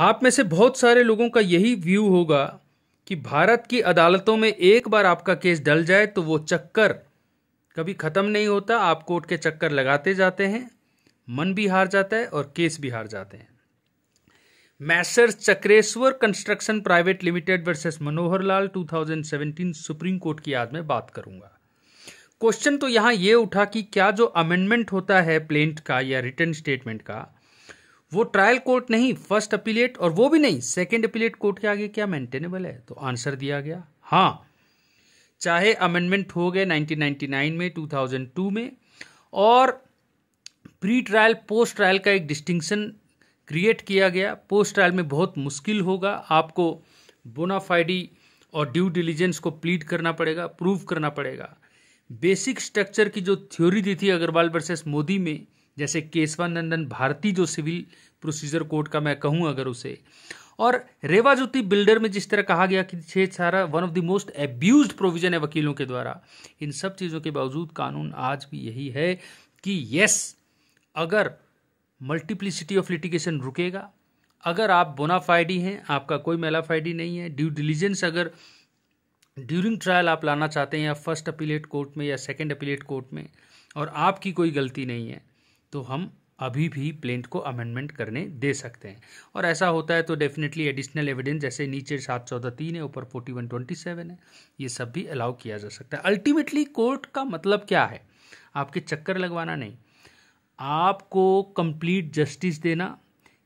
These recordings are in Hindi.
आप में से बहुत सारे लोगों का यही व्यू होगा कि भारत की अदालतों में एक बार आपका केस डल जाए तो वो चक्कर कभी ख़त्म नहीं होता आप कोर्ट के चक्कर लगाते जाते हैं मन भी हार जाता है और केस भी हार जाते हैं messrs Chakreshwar construction private limited versus Manohar Lal 2017 supreme court की आज मैं बात करूंगा क्वेश्चन तो यहां ये उठा कि क्या जो अमेंडमेंट होता है प्लेंट का या रिटर्न स्टेटमेंट का वो ट्रायल कोर्ट नहीं फर्स्ट अपीलेट और वो भी नहीं सेकेंड अपीलेट कोर्ट के आगे क्या मेंटेनेबल है तो आंसर दिया गया हाँ चाहे अमेंडमेंट हो गए 1999 में 2002 में और प्री ट्रायल पोस्ट ट्रायल का एक डिस्टिंक्शन क्रिएट किया गया पोस्ट ट्रायल में बहुत मुश्किल होगा आपको बोनाफाइडी और ड्यू डिलीजेंस को प्लीड करना पड़ेगा प्रूव करना पड़ेगा बेसिक स्ट्रक्चर की जो थ्योरी दी थी अग्रवाल वर्सेस मोदी में जैसे केशवानंदन भारती जो सिविल प्रोसीजर कोर्ट का मैं कहूँ अगर उसे और रेवा ज्योति बिल्डर में जिस तरह कहा गया कि छह सारा one of the most abused provision है वकीलों के द्वारा इन सब चीज़ों के बावजूद कानून आज भी यही है कि यस अगर मल्टीप्लिसिटी ऑफ लिटिगेशन रुकेगा अगर आप बोनाफाइडी हैं आपका कोई मेलाफाइडी नहीं है ड्यू डिलीजेंस अगर ड्यूरिंग ट्रायल आप लाना चाहते हैं या फर्स्ट अपीलेट कोर्ट में या सेकेंड अपीलेट कोर्ट में और आपकी कोई गलती नहीं है तो हम अभी भी प्लेंट को अमेंडमेंट करने दे सकते हैं और ऐसा होता है तो डेफिनेटली एडिशनल एविडेंस जैसे नीचे सात चौदह तीन है ऊपर फोर्टी वन ट्वेंटी सेवन है ये सब भी अलाउ किया जा सकता है अल्टीमेटली कोर्ट का मतलब क्या है आपके चक्कर लगवाना नहीं आपको कंप्लीट जस्टिस देना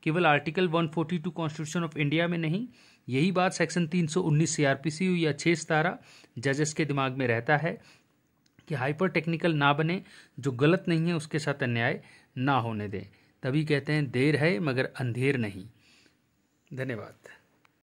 केवल आर्टिकल 142 कॉन्स्टिट्यूशन ऑफ इंडिया में नहीं यही बात सेक्शन 319 सीआरपीसी या छः सितारा जजेस के दिमाग में रहता है कि हाइपर टेक्निकल ना बने जो गलत नहीं है उसके साथ अन्याय ना होने दें तभी कहते हैं देर है मगर अंधेर नहीं धन्यवाद